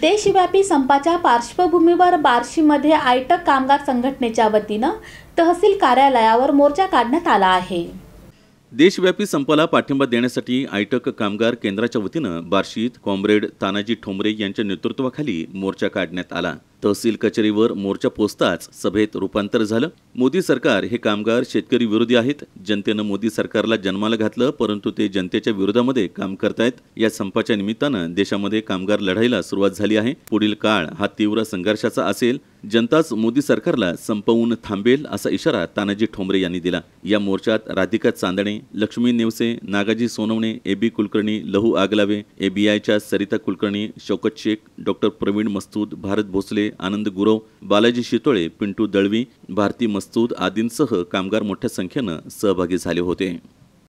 देशव्यापी संपाच्या पार्श्वभूमीवर बार्शीमध्ये आयटक कामगार संघटनेच्या वतीनं तहसील कार्यालयावर मोर्चा काढण्यात आला आहे देशव्यापी संपाला पाठिंबा देण्यासाठी आयटक कामगार केंद्राच्या वतीनं बार्शीत कॉम्रेड तानाजी ठोंबरे यांच्या नेतृत्वाखाली मोर्चा काढण्यात आला तहसील कचेरीवर मोर्चा पोचताच सभेत रूपांतर झालं मोदी सरकार हे कामगार शेतकरी विरोधी आहेत जनतेनं मोदी सरकारला जन्माला घातलं परंतु ते जनतेच्या विरोधामध्ये काम करतायत या संपाच्या निमित्तानं देशामध्ये कामगार लढाईला सुरुवात झाली आहे पुढील काळ हा तीव्र संघर्षाचा असेल जनताच मोदी सरकारला संपवून थांबेल असा इशारा तानाजी ठोंबरे यांनी दिला या मोर्चात राधिका चांदणे लक्ष्मी नेवसे नागाजी सोनवणे ए बी कुलकर्णी लहू आगलावे ए बी आयच्या सरिता कुलकर्णी शौकत शेख डॉक्टर प्रवीण मस्तूद भारत भोसले आनंद गुरव बालाजी शितोळे पिंटू दळवी भारती मस्तूद आदींसह कामगार मोठ्या संख्येनं सहभागी झाले होते